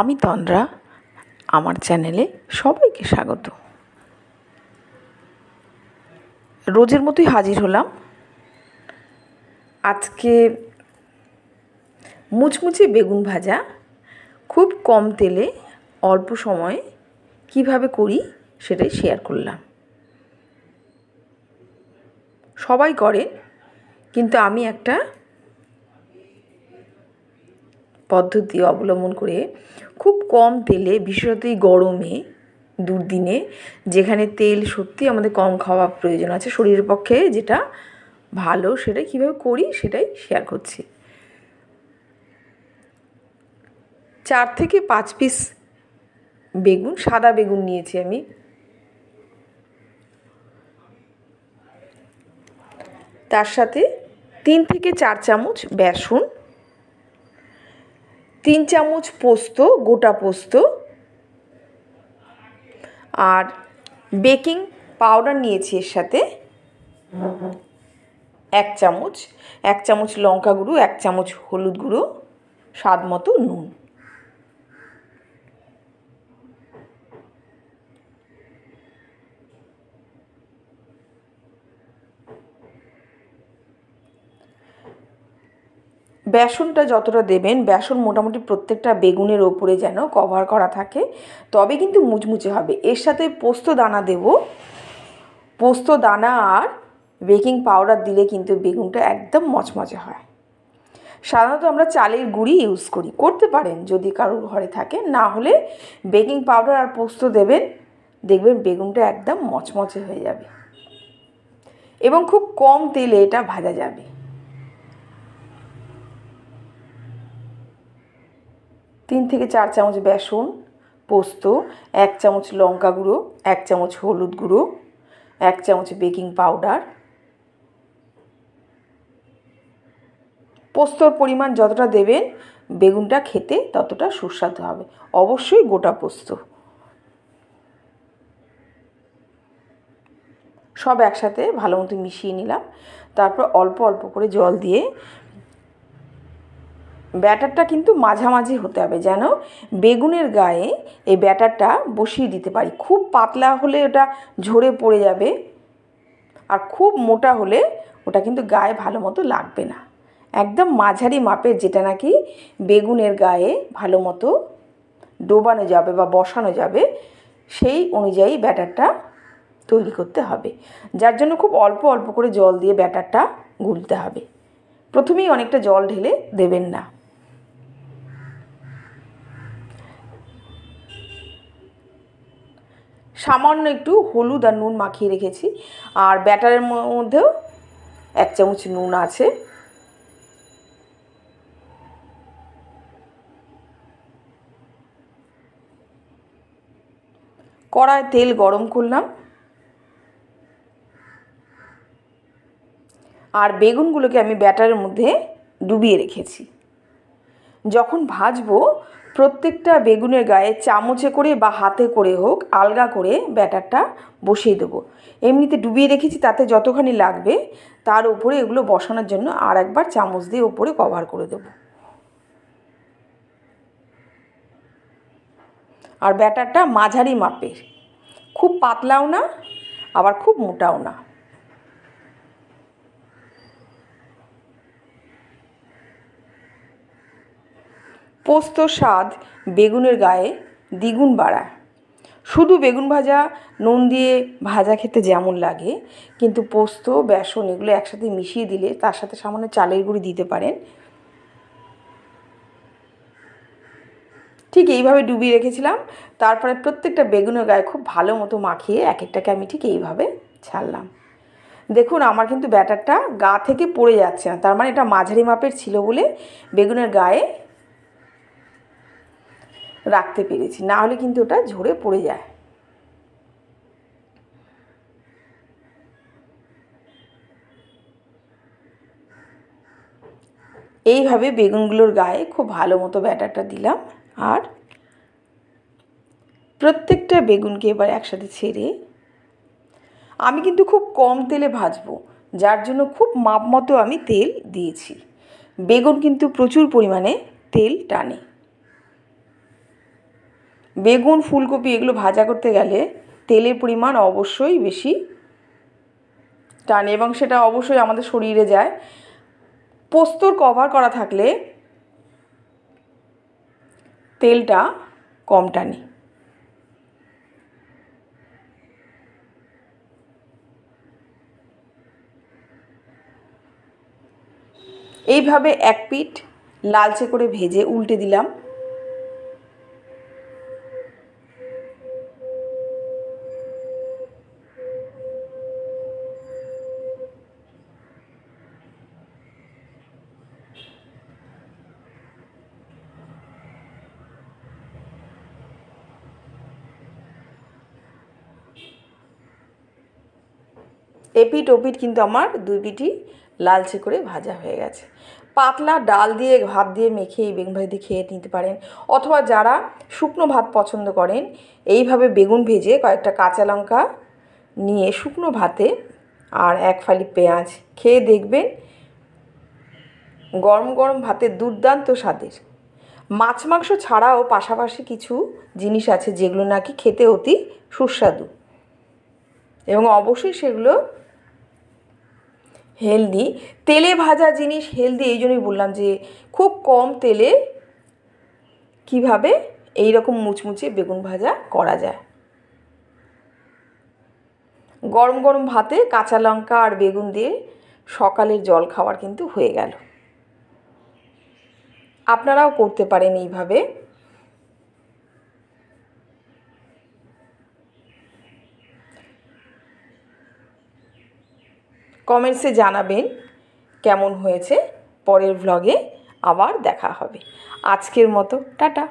আমি তন্দ্রা আমার চ্যানেলে সবাইকে স্বাগত রোজের মতোই হাজির হলাম আজকে মুচমুচে বেগুন ভাজা খুব কম তেলে অল্প সময়ে কিভাবে করি সেটাই শেয়ার করলাম সবাই করে কিন্তু আমি একটা পদ্ধতি অবলম্বন করে খুব কম তেলে বিশেষত গরমে দুর্দিনে যেখানে তেল সত্যি আমাদের কম খাওয়া প্রয়োজন আছে শরীরের পক্ষে যেটা ভালো সেটা কীভাবে করি সেটাই শেয়ার করছি চার থেকে পাঁচ পিস বেগুন সাদা বেগুন নিয়েছি আমি তার সাথে তিন থেকে চার চামচ বেসন তিন চামচ পোস্ত গোটা পোস্ত আর বেকিং পাউডার নিয়েছি এর সাথে এক চামচ এক চামচ লঙ্কা গুঁড়ো এক চামচ হলুদ গুঁড়ো স্বাদ মতো নুন বেসনটা যতটা দেবেন বেসন মোটামুটি প্রত্যেকটা বেগুনের ওপরে যেন কভার করা থাকে তবে কিন্তু মুচমুচে হবে এর সাথে পোস্ত দানা দেব পোস্ত দানা আর বেকিং পাউডার দিলে কিন্তু বেগুনটা একদম মচমচে হয় সাধারণত আমরা চালের গুঁড়ি ইউজ করি করতে পারেন যদি কারোর ঘরে থাকে না হলে বেকিং পাউডার আর পোস্ত দেবেন দেখবেন বেগুনটা একদম মচমচে হয়ে যাবে এবং খুব কম তেলে এটা ভাজা যাবে তিন থেকে চার চামচ বেসন পোস্ত এক চামচ লঙ্কা গুঁড়ো এক চামচ হলুদ গুঁড়ো এক চামচ বেকিং পাউডার পোস্তর পরিমাণ যতটা দেবেন বেগুনটা খেতে ততটা সুস্বাদু হবে অবশ্যই গোটা পোস্ত সব একসাথে ভালো মতো মিশিয়ে নিলাম তারপর অল্প অল্প করে জল দিয়ে ব্যাটারটা কিন্তু মাঝামাঝি হতে হবে যেন বেগুনের গায়ে এই ব্যাটারটা বসিয়ে দিতে পারি খুব পাতলা হলে ওটা ঝরে পড়ে যাবে আর খুব মোটা হলে ওটা কিন্তু গায়ে ভালো মতো লাগবে না একদম মাঝারি মাপের যেটা নাকি বেগুনের গায়ে ভালো মতো ডোবানো যাবে বা বসানো যাবে সেই অনুযায়ী ব্যাটারটা তৈরি করতে হবে যার জন্য খুব অল্প অল্প করে জল দিয়ে ব্যাটারটা গুলতে হবে প্রথমেই অনেকটা জল ঢেলে দেবেন না সামান্য একটু হলুদ আর নুন মাখিয়ে রেখেছি আর ব্যাটারের মধ্যেও এক চামচ নুন আছে কড়ায় তেল গরম করলাম আর বেগুনগুলোকে আমি ব্যাটারের মধ্যে ডুবিয়ে রেখেছি যখন ভাজবো প্রত্যেকটা বেগুনের গায়ে চামচে করে বা হাতে করে হোক আলগা করে ব্যাটারটা বসিয়ে দেবো এমনিতে ডুবিয়ে রেখেছি তাতে যতখানি লাগবে তার উপরে এগুলো বসানোর জন্য আর একবার চামচ দিয়ে উপরে কভার করে দেব আর ব্যাটারটা মাঝারি মাপের খুব পাতলাও না আবার খুব মোটাও না পোস্ত স্বাদ বেগুনের গায়ে দ্বিগুণ বাড়ায় শুধু বেগুন ভাজা নুন দিয়ে ভাজা খেতে যেমন লাগে কিন্তু পোস্ত বেসন এগুলো একসাথে মিশিয়ে দিলে তার সাথে সামান্য চালের গুঁড়ি দিতে পারেন ঠিক এইভাবে ডুবিয়ে রেখেছিলাম তারপরে প্রত্যেকটা বেগুনের গায়ে খুব ভালো মতো মাখিয়ে এক একটাকে আমি ঠিক এইভাবে ছাড়লাম দেখুন আমার কিন্তু ব্যাটারটা গা থেকে পড়ে যাচ্ছে না তার মানে এটা মাঝারি মাপের ছিল বলে বেগুনের গায়ে রাখতে পেরেছি না হলে কিন্তু ওটা ঝরে পড়ে যায় এইভাবে বেগুনগুলোর গায়ে খুব ভালো মতো ব্যাটারটা দিলাম আর প্রত্যেকটা বেগুনকে এবার একসাথে ছেড়ে আমি কিন্তু খুব কম তেলে ভাজবো যার জন্য খুব মাপ মতো আমি তেল দিয়েছি বেগুন কিন্তু প্রচুর পরিমাণে তেল টানে বেগুন ফুলকপি এগুলো ভাজা করতে গেলে তেলের পরিমাণ অবশ্যই বেশি টানে এবং সেটা অবশ্যই আমাদের শরীরে যায় পোস্তর কভার করা থাকলে তেলটা কম টানে এইভাবে এক পিঠ লালচে করে ভেজে উল্টে দিলাম এপিট ওপিট কিন্তু আমার দুই পিটি লালচে করে ভাজা হয়ে গেছে পাতলা ডাল দিয়ে ভাত দিয়ে মেখে এই বেগুন ভাজি খেয়ে নিতে পারেন অথবা যারা শুকনো ভাত পছন্দ করেন এইভাবে বেগুন ভেজে কয়েকটা কাঁচা লঙ্কা নিয়ে শুকনো ভাতে আর এক ফালি পেঁয়াজ খেয়ে দেখবেন গরম গরম ভাতে দুর্দান্ত স্বাদের মাছ মাংস ছাড়াও পাশাপাশি কিছু জিনিস আছে যেগুলো নাকি খেতে অতি সুস্বাদু এবং অবশ্যই সেগুলো হেলদি তেলে ভাজা জিনিস হেলদি এই জন্যই বললাম যে খুব কম তেলে কিভাবে এই রকম মুচমুচে বেগুন ভাজা করা যায় গরম গরম ভাতে কাঁচা লঙ্কা আর বেগুন দিয়ে সকালের জল খাওয়ার কিন্তু হয়ে গেল আপনারাও করতে পারেন এইভাবে কমেন্টসে জানাবেন কেমন হয়েছে পরের ব্লগে আবার দেখা হবে আজকের মতো টাটা